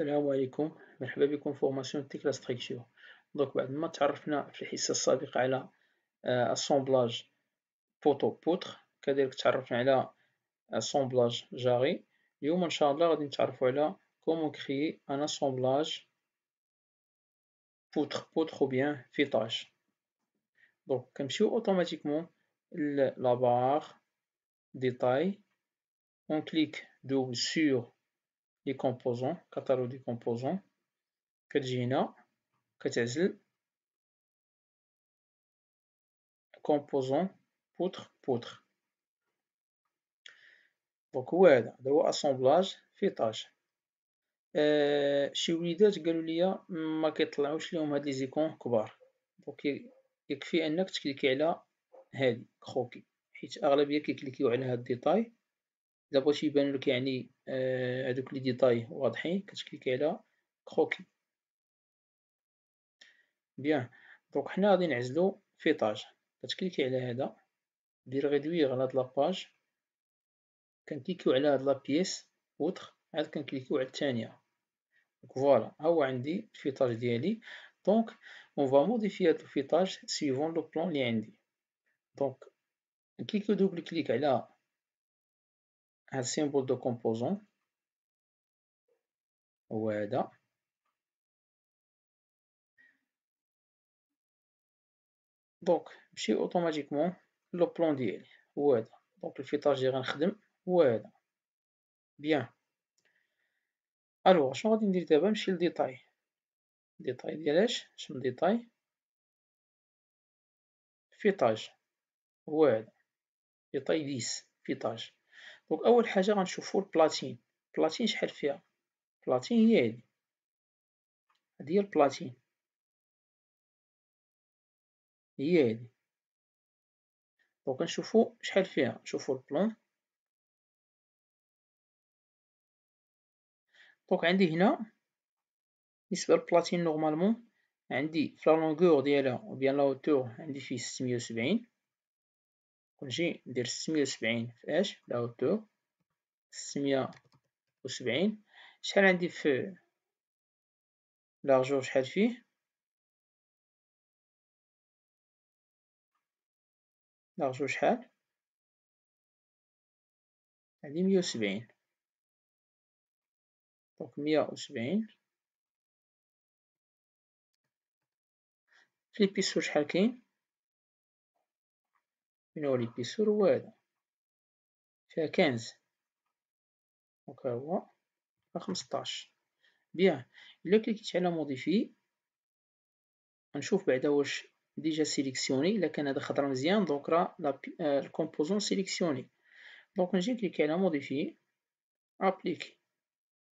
السلام عليكم مرحبا بكم فورماسيون تيك لا ستركتور دونك بعد ما تعرفنا في الحصه السابقه على السومبلاج بوتو بوتر كذلك تعرفنا على السومبلاج جاري اليوم ان شاء الله غادي نتعرفوا على كومون كريي ان اسومبلاج بوتر بوتر او بيان فيتاج دونك كنمشيو اوتوماتيكمون لابار ديتاي اون كليك دوبل سور لي كومبوزون كاتالوغ دي كومبوزون كتجي هنا كتعزل كومبوزون بوتر بوتر دونك هو هذا هذا هو اسامبلاج في طاج أه شي وليدات قالوا لي ما كيطلعوش لهم هاد لي زيكون كبار دونك يكفي انك تكليكي على هادي كروكي حيت اغلبيه كيكليكيو على هاد ديطاي الا بغيتي يبان لك يعني آه، هادوك لي ديتاي واضحين كتكليكي على كروكي بيان دونك حنا غادي نعزلو فيطاج كتكليكي على هذا دير ريدويغ على هاد لاباج كنكليكيو على هاد لابيس اوتر عاد كنكليكيو على الثانيه دونك فوالا ها هو عندي الفيطاج ديالي دونك اون فا موديفي هاد الفيطاج سيفون لو بلون لي عندي دونك نكليكيو دوبل كليك على هاد السيمبول دو كومبوزون هو هذا دونك نمشي اوتوماتيكمون لو بلون ديالي هو هذا دونك الفيطاج اللي غنخدم هو هذا بيان الوغ شنو غادي ندير دابا نمشي لديتاي ديتاي ديالاش شنو ديتاي فيطاج هو هذا ديتاي 10 فيطاج دونك اول حاجه غنشوفو البلاتين البلاتين شحال فيها البلاتين هي هادي هادي هي البلاتين هي هادي دونك نشوفو شحال فيها نشوفو البلون دونك عندي هنا بالنسبه للبلاتين نورمالمون عندي في لا لونغور ديالها بيان لا هوتور عندي فيه ستمية وسبعين ونجي ندير ستمية وسبعين في اش في لاوتور ستمية وسبعين شحال عندي في لارجور شحال فيه لارجور شحال عندي مية وسبعين دونك مية وسبعين في البيسو شحال كاين من l'episodio هذا فيها 15 هكا هو خمسطاش بيان الا كليكيت على موديفي غنشوف بعدا واش ديجا سيليكسيوني الا كان هذا خضر مزيان دونك راه آه، الكومبوزون سيليكسيوني دونك نجي كليك على موديفي ابليكي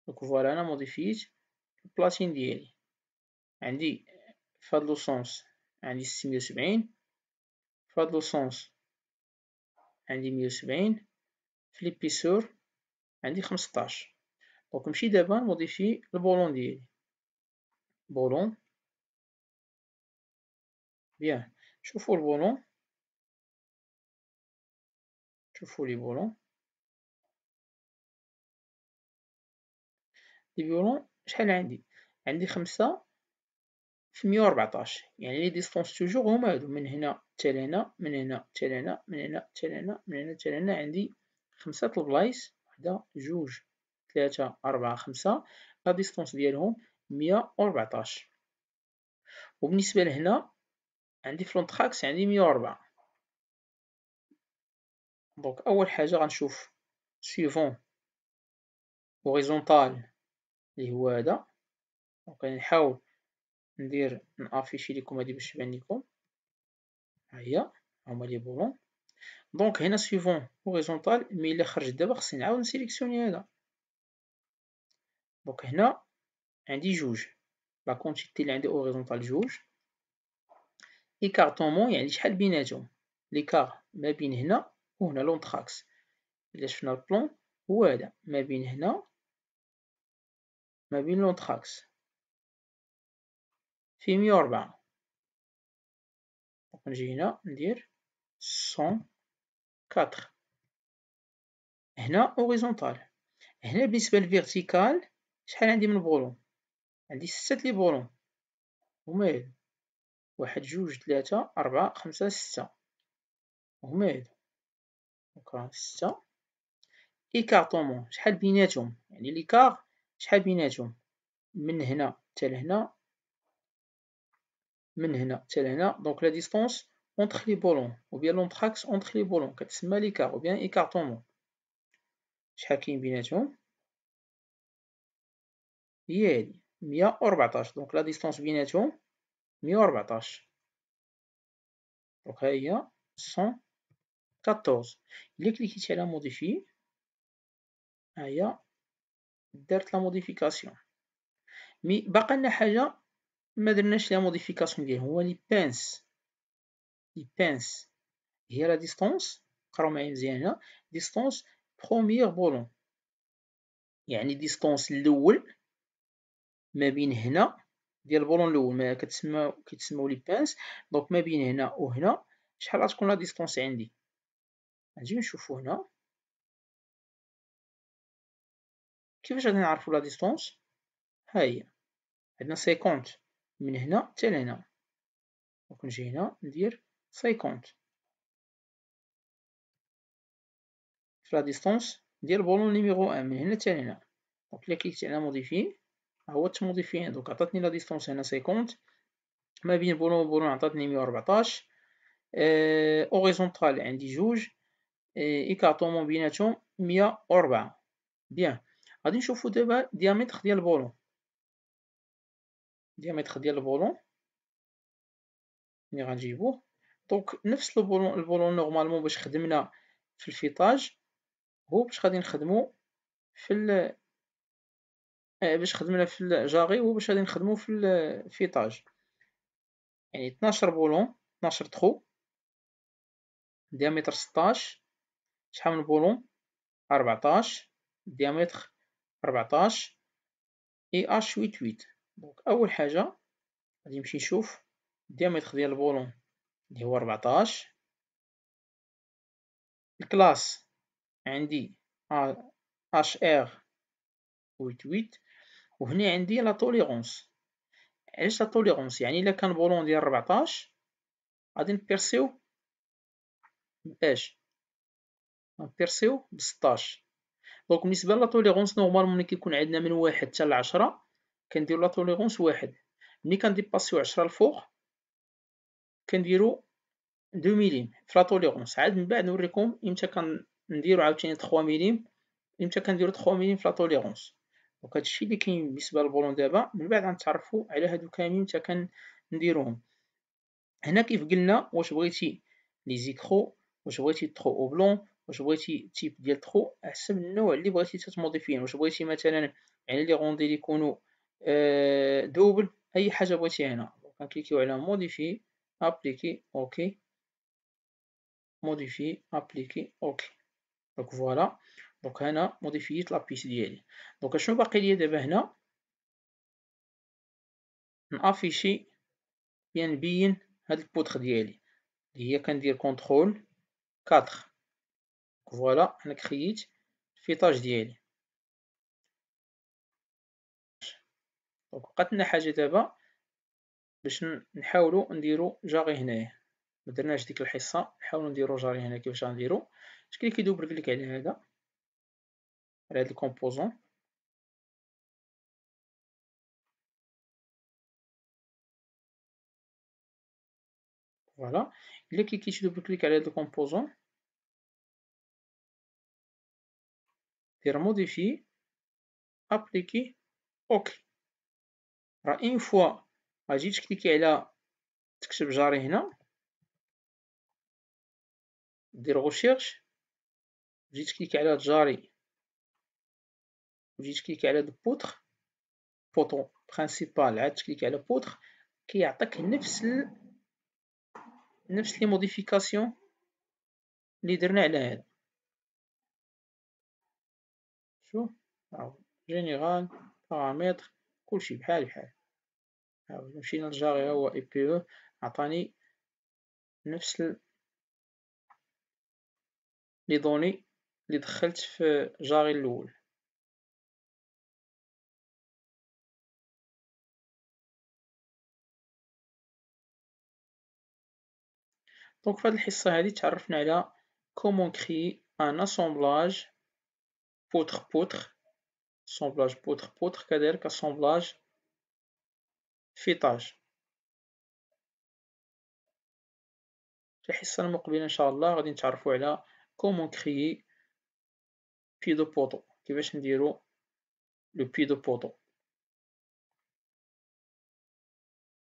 دونك فوالا انا موديفيت البلاتين ديالي عندي آه، فهاد لوسونس عندي ستمية وسبعين فهاد لوسونس عندي مية وسبعين في ليبيسور عندي خمسطاش دونك نمشي دابا نموديفي البولون ديالي بولون بيان شوفو البولون شوفو لي بولون لي بولون شحال عندي عندي خمسة في 114 يعني لي ديستونس توجور هما هادو من هنا حتى لهنا من هنا حتى لهنا من هنا حتى لهنا من هنا حتى لهنا عندي خمسة البلايص واحدة جوج ثلاثة أربعة خمسة لا ديستونس ديالهم 114 وبالنسبة لهنا عندي في لونتراكس عندي 104 دونك أول حاجة غنشوف سيفون هوريزونتال اللي هو هذا دونك نحاول ندير نافيشي ليكم هادي باش تبان ليكم ها هي هما لي بولون دونك هنا سيفون هوريزونتال مي الا خرج دابا خصني نعاود نسيليكسيوني هذا دونك هنا عندي جوج لا كونتيتي اللي عندي هوريزونتال جوج ايكار طومون يعني شحال بيناتهم ليكار ما بين هنا وهنا لونتراكس الا شفنا البلون هو هذا ما بين هنا ما بين لونتراكس في مية وربعة دونك نجي هنا ندير سون كاتر هنا اوريزونتال هنا بالنسبة لفيرتيكال شحال عندي من بولون عندي ستة لي بولون هما هادو واحد جوج تلاتة أربعة خمسة ستة هما هادو دونك ستة إيكارطومون شحال بيناتهم يعني ليكار شحال بيناتهم من هنا حتى لهنا Donc la distance entre les ballons, ou bien l'entraxe entre les ballons, ou bien écartement. Chacun est bien Donc la distance bien est Donc il y 114. Il est cliqué sur la modifier. Il y la modification. Mais il ما درناش لا موديفيكاسيون ديال هو لي بانس لي بانس هي لا ديستونس قراو معايا مزيان هنا ديستونس بروميير بولون يعني ديستونس الاول ما بين هنا ديال البولون الاول ما كتسمى كيتسموا لي بانس دونك ما بين هنا وهنا شحال غتكون لا ديستونس عندي نجي نشوفو هنا كيفاش غادي نعرفو لا ديستونس ها هي عندنا 50 من هنا حتى لهنا دونك نجي هنا ندير 50 فلا لا ديستونس ديال بولون نيميرو 1 من هنا حتى لهنا دونك لي كليكتي على موديفي هو تموديفي دونك عطاتني لا ديستونس هنا 50 ما بين بولون وبولون عطاتني 114 اه اوريزونتال عندي جوج اي ايكارتون بيناتهم 104 بيان غادي نشوفو دابا ديامتر ديال البولون دياميتر ديال البولون ملي غنجيبوه دونك نفس البولون البولون نورمالمون باش خدمنا في الفيطاج هو باش غادي نخدمو في ال آه، باش خدمنا في الجاغي هو باش غادي نخدمو في الفيطاج يعني 12 بولون 12 تخو ديامتر 16 شحال من بولون 14 ديامتر 14 اي اش 88 دونك اول حاجه غادي نمشي نشوف الديامتر ديال البولون اللي هو 14 الكلاس عندي اش ار 88 وهنا عندي لا توليرونس علاش لا توليرونس يعني الا كان بولون ديال 14 غادي نبيرسيو باش نبيرسيو ب 16 دونك بالنسبه لا توليرونس نورمالمون ملي كيكون عندنا من واحد حتى ل 10 كنديرو لا توليرونس واحد ملي كنديباسيو عشرة الفوق كنديرو دو ميليم في لا توليرونس عاد من بعد نوريكم امتى كنديرو عاوتاني 3 ميليم امتى كنديرو 3 ميليم في لا توليرونس دونك هادشي اللي كاين بالنسبه للبولون دابا من بعد غنتعرفوا على هادو كاملين حتى كنديروهم هنا كيف قلنا واش بغيتي لي زيكرو واش بغيتي ترو او بلون واش بغيتي تيب ديال ترو حسب النوع اللي بغيتي تتموديفيه واش بغيتي مثلا يعني لي غوندي اللي يكونوا آه، دوبل اي حاجه بغيتي هنا كليكيو على موديفي ابليكي اوكي موديفي ابليكي اوكي دونك فوالا دونك هنا موديفيت لابيس ديالي دونك شنو باقي ليا دابا هنا نافيشي يعني نبين هاد البودخ ديالي اللي هي كندير كونترول 4 فوالا انا كرييت الفيطاج ديالي دونك لنا حاجه دابا باش نحاولوا نديرو جاري هنايا مدرناش ديك الحصه نحاولوا نديرو جاري هنا كيفاش غنديرو شكلي كيدوبل كليك على هذا على هذا الكومبوزون فوالا الا كي دوبل كليك على هاد الكومبوزون دير موديفي ابليكي اوكي راه اون فوا غتجي تكليكي على تكتب جاري هنا دير غوشيرش تجي تكليكي على جاري وتجي تكليكي على بوتر بوتون برينسيبال عاد تكليكي على بوتر كيعطيك نفس ال... نفس لي موديفيكاسيون اللي درنا على هذا شوف جينيرال بارامتر كلشي بحال بحال مشينا لجاري هو اي بي او عطاني نفس لي دوني اللي دخلت في جاري الاول دونك في هذه الحصه هذه تعرفنا على كومون كري ان اسامبلاج بوتر بوتر سومبلاج بوتر بوتر كذلك سومبلاج فيطاج في الحصة المقبلة إن شاء الله غادي نتعرفوا على كومون كريي بي دو بوطو كيفاش نديرو لو بي دو بوطو